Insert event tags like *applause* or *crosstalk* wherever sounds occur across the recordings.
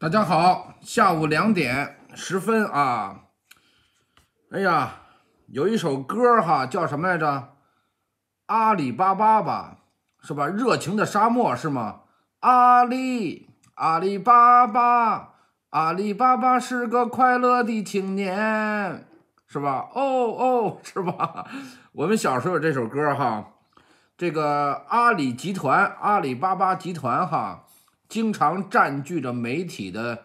大家好，下午两点十分啊！哎呀，有一首歌哈，叫什么来着？阿里巴巴吧，是吧？热情的沙漠是吗？阿里阿里巴巴阿里巴巴是个快乐的青年，是吧？哦哦，是吧？我们小时候这首歌哈，这个阿里集团阿里巴巴集团哈。经常占据着媒体的，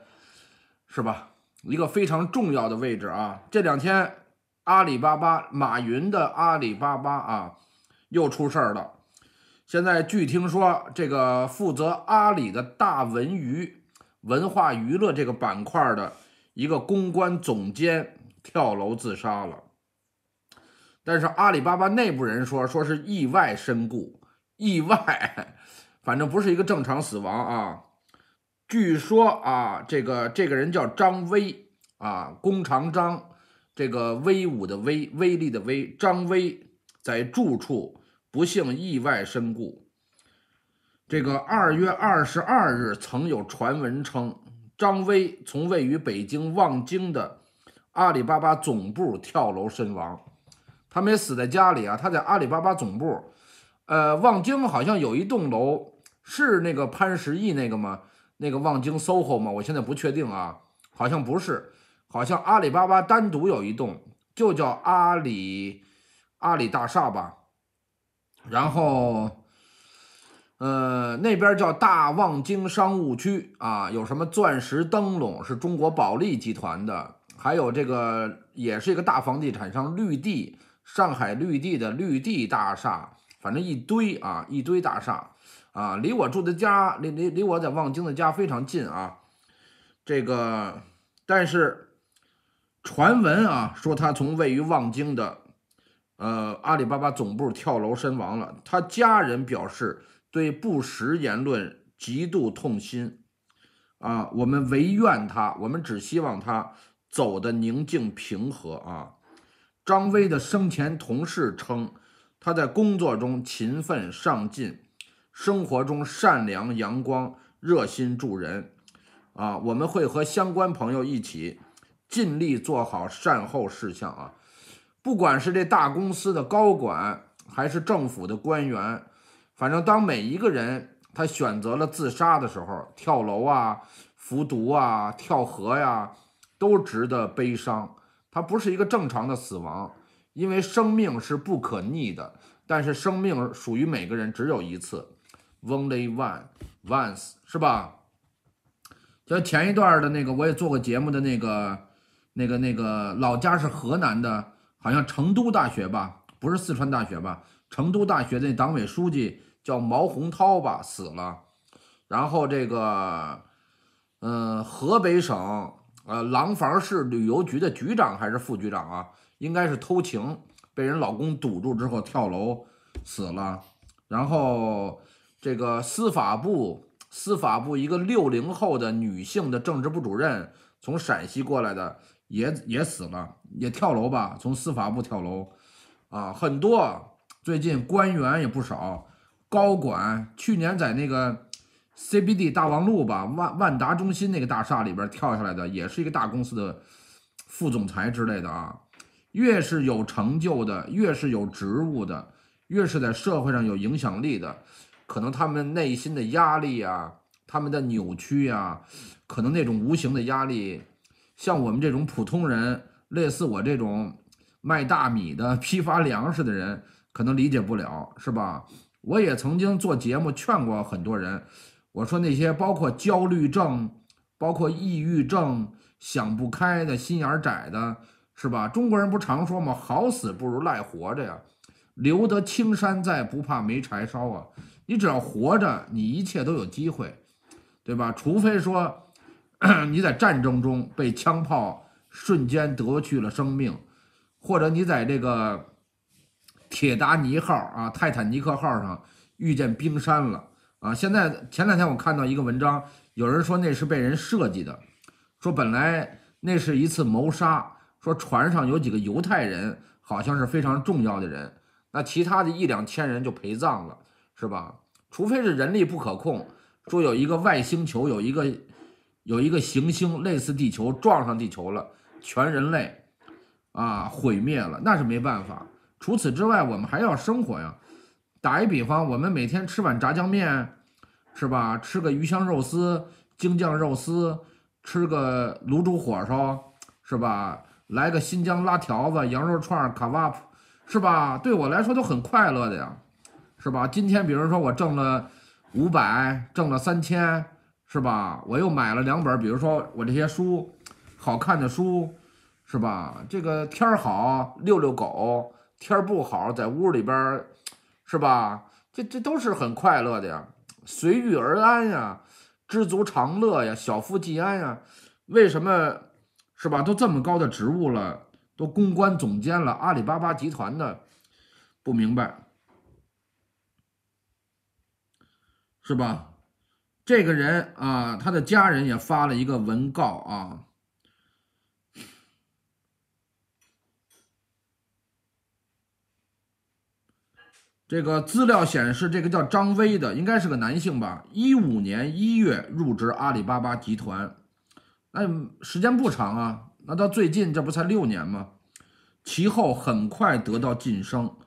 是吧？一个非常重要的位置啊！这两天，阿里巴巴马云的阿里巴巴啊，又出事儿了。现在据听说，这个负责阿里的大文娱文化娱乐这个板块的一个公关总监跳楼自杀了。但是阿里巴巴内部人说，说是意外身故，意外。反正不是一个正常死亡啊！据说啊，这个这个人叫张威啊，弓长张，这个威武的威，威力的威，张威在住处不幸意外身故。这个二月二十二日，曾有传闻称张威从位于北京望京的阿里巴巴总部跳楼身亡。他没死在家里啊，他在阿里巴巴总部，呃，望京好像有一栋楼。是那个潘石屹那个吗？那个望京 SOHO 吗？我现在不确定啊，好像不是，好像阿里巴巴单独有一栋，就叫阿里阿里大厦吧。然后，呃，那边叫大望京商务区啊，有什么钻石灯笼，是中国保利集团的，还有这个也是一个大房地产商绿地，上海绿地的绿地大厦，反正一堆啊，一堆大厦。啊，离我住的家，离离离我在望京的家非常近啊。这个，但是，传闻啊说他从位于望京的，呃阿里巴巴总部跳楼身亡了。他家人表示对不实言论极度痛心。啊，我们唯愿他，我们只希望他走的宁静平和啊。张威的生前同事称，他在工作中勤奋上进。生活中善良、阳光、热心助人，啊，我们会和相关朋友一起，尽力做好善后事项啊。不管是这大公司的高管，还是政府的官员，反正当每一个人他选择了自杀的时候，跳楼啊、服毒啊、跳河呀，都值得悲伤。他不是一个正常的死亡，因为生命是不可逆的。但是生命属于每个人只有一次。only one once 是吧？就前一段的那个，我也做过节目的那个，那个那个老家是河南的，好像成都大学吧，不是四川大学吧？成都大学的党委书记叫毛洪涛吧，死了。然后这个，呃，河北省，呃，廊坊市旅游局的局长还是副局长啊？应该是偷情，被人老公堵住之后跳楼死了。然后。这个司法部司法部一个六零后的女性的政治部主任，从陕西过来的也也死了，也跳楼吧，从司法部跳楼，啊，很多最近官员也不少，高管去年在那个 CBD 大望路吧，万万达中心那个大厦里边跳下来的，也是一个大公司的副总裁之类的啊，越是有成就的，越是有职务的，越是在社会上有影响力的。可能他们内心的压力啊，他们的扭曲啊，可能那种无形的压力，像我们这种普通人，类似我这种卖大米的、批发粮食的人，可能理解不了，是吧？我也曾经做节目劝过很多人，我说那些包括焦虑症、包括抑郁症、想不开的、心眼儿窄的，是吧？中国人不常说吗？好死不如赖活着呀，留得青山在，不怕没柴烧啊。你只要活着，你一切都有机会，对吧？除非说 *clears throat* 你在战争中被枪炮瞬间夺去了生命，或者你在这个铁达尼号啊、泰坦尼克号上遇见冰山了啊。现在前两天我看到一个文章，有人说那是被人设计的，说本来那是一次谋杀，说船上有几个犹太人好像是非常重要的人，那其他的一两千人就陪葬了。是吧？除非是人力不可控，说有一个外星球，有一个有一个行星类似地球撞上地球了，全人类，啊，毁灭了，那是没办法。除此之外，我们还要生活呀。打一比方，我们每天吃碗炸酱面，是吧？吃个鱼香肉丝、京酱肉丝，吃个卤煮火烧，是吧？来个新疆拉条子、羊肉串、卡瓦，是吧？对我来说都很快乐的呀。是吧？今天比如说我挣了五百，挣了三千，是吧？我又买了两本，比如说我这些书，好看的书，是吧？这个天儿好，遛遛狗；天儿不好，在屋里边，是吧？这这都是很快乐的呀，随遇而安呀，知足常乐呀，小富即安呀。为什么是吧？都这么高的职务了，都公关总监了，阿里巴巴集团的，不明白。是吧？这个人啊，他的家人也发了一个文告啊。这个资料显示，这个叫张威的，应该是个男性吧？一五年一月入职阿里巴巴集团，那时间不长啊。那到最近，这不才六年吗？其后很快得到晋升，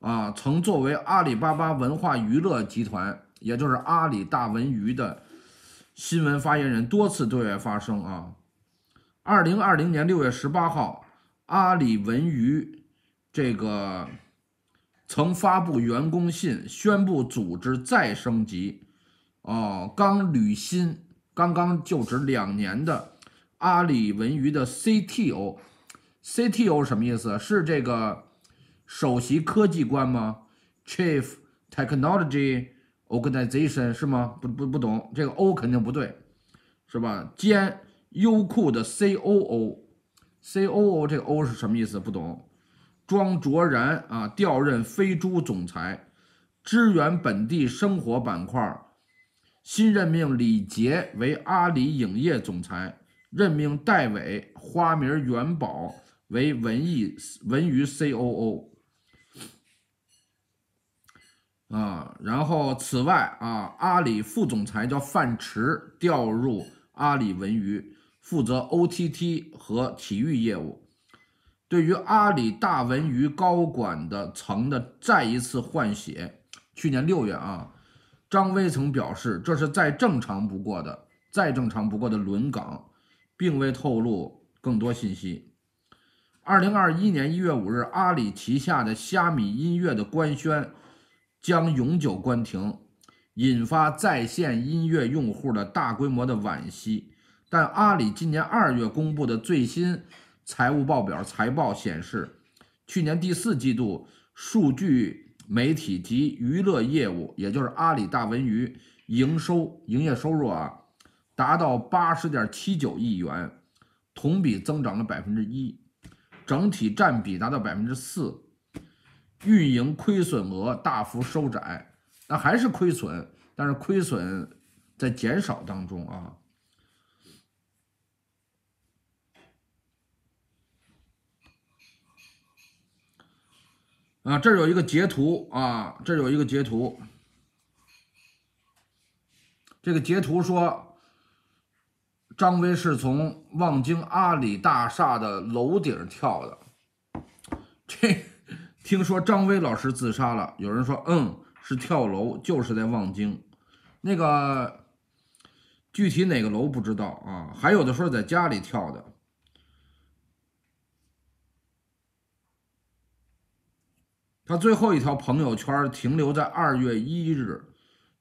啊，曾作为阿里巴巴文化娱乐集团。也就是阿里大文娱的新闻发言人多次对外发声啊。二零二零年六月十八号，阿里文娱这个曾发布员工信，宣布组织再升级。哦，刚履新，刚刚就职两年的阿里文娱的 CTO，CTO 什么意思？是这个首席科技官吗？Chief Technology。Organization 是吗？不不不懂这个 O 肯定不对，是吧？兼优酷的 COO，COO 这个 O 是什么意思？不懂。庄卓然啊调任飞猪总裁，支援本地生活板块。新任命李杰为阿里影业总裁，任命戴伟花名元宝为文艺文娱 COO。啊，然后此外啊，阿里副总裁叫范驰调入阿里文娱，负责 OTT 和体育业务。对于阿里大文娱高管的层的再一次换血，去年六月啊，张威曾表示这是再正常不过的、再正常不过的轮岗，并未透露更多信息。二零二一年一月五日，阿里旗下的虾米音乐的官宣。将永久关停，引发在线音乐用户的大规模的惋惜。但阿里今年二月公布的最新财务报表财报显示，去年第四季度数据媒体及娱乐业务，也就是阿里大文娱营收营业收入啊，达到八十点七九亿元，同比增长了百分之一，整体占比达到百分之四。运营亏损额大幅收窄，那还是亏损，但是亏损在减少当中啊。啊，这有一个截图啊，这有一个截图。这个截图说，张威是从望京阿里大厦的楼顶跳的。这。听说张威老师自杀了，有人说，嗯，是跳楼，就是在望京，那个具体哪个楼不知道啊。还有的说在家里跳的。他最后一条朋友圈停留在二月一日，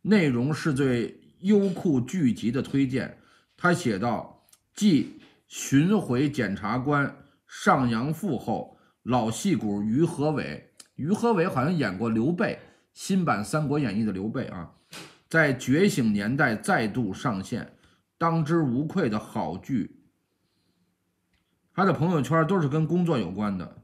内容是对优酷剧集的推荐。他写道：“继《巡回检察官》上阳赋后。”老戏骨于和伟，于和伟好像演过刘备，新版《三国演义》的刘备啊，在觉醒年代再度上线，当之无愧的好剧。他的朋友圈都是跟工作有关的。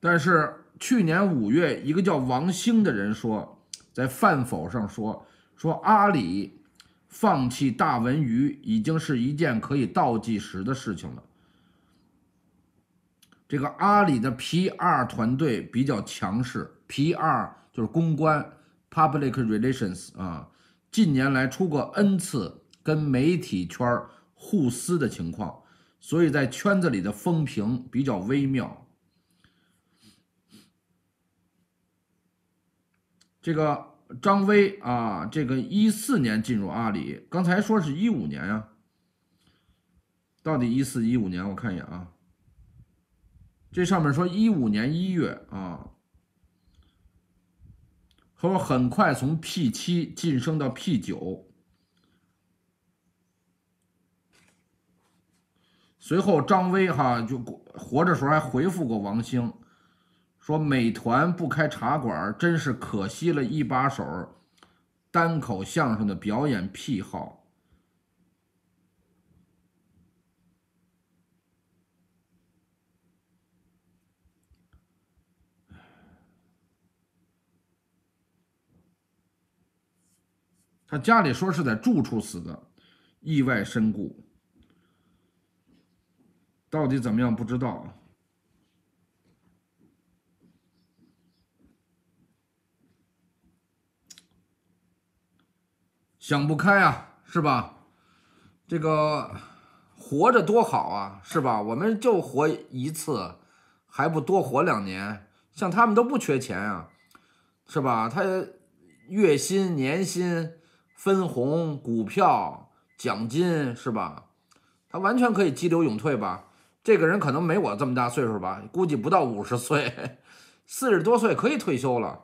但是去年五月，一个叫王兴的人说，在饭否上说，说阿里放弃大文娱已经是一件可以倒计时的事情了。这个阿里的 PR 团队比较强势，PR 就是公关 （Public Relations） 啊，近年来出过 N 次跟媒体圈互撕的情况，所以在圈子里的风评比较微妙。这个张威啊，这个一四年进入阿里，刚才说是一五年呀，到底一四一五年？我看一眼啊，这上面说一五年一月啊，说很快从 P 七晋升到 P 九，随后张威哈就活着时候还回复过王兴。说美团不开茶馆，真是可惜了。一把手单口相声的表演癖好，他家里说是在住处死的，意外身故。到底怎么样，不知道。想不开啊，是吧？这个活着多好啊，是吧？我们就活一次，还不多活两年？像他们都不缺钱啊，是吧？他月薪、年薪、分红、股票、奖金，是吧？他完全可以激流勇退吧？这个人可能没我这么大岁数吧，估计不到五十岁，四十多岁可以退休了。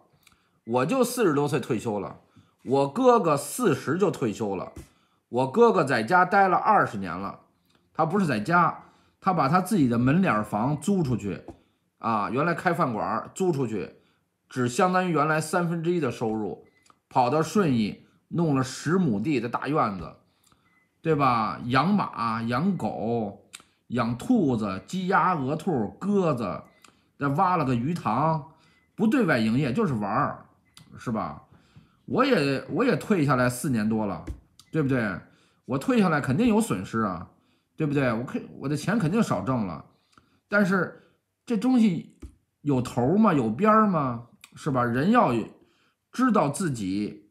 我就四十多岁退休了。我哥哥四十就退休了，我哥哥在家待了二十年了，他不是在家，他把他自己的门脸房租出去，啊，原来开饭馆租出去，只相当于原来三分之一的收入，跑到顺义弄了十亩地的大院子，对吧？养马、养狗、养兔子、鸡、鸭、鹅、兔、鸽子，再挖了个鱼塘，不对外营业就是玩儿，是吧？我也我也退下来四年多了，对不对？我退下来肯定有损失啊，对不对？我肯我的钱肯定少挣了，但是这东西有头吗？有边吗？是吧？人要知道自己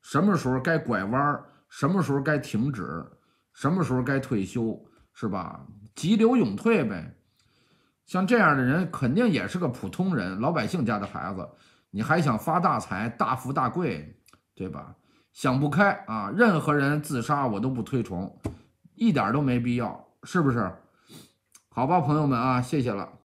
什么时候该拐弯，什么时候该停止，什么时候该退休，是吧？急流勇退呗。像这样的人肯定也是个普通人，老百姓家的孩子。你还想发大财、大富大贵，对吧？想不开啊！任何人自杀我都不推崇，一点都没必要，是不是？好吧，朋友们啊，谢谢了。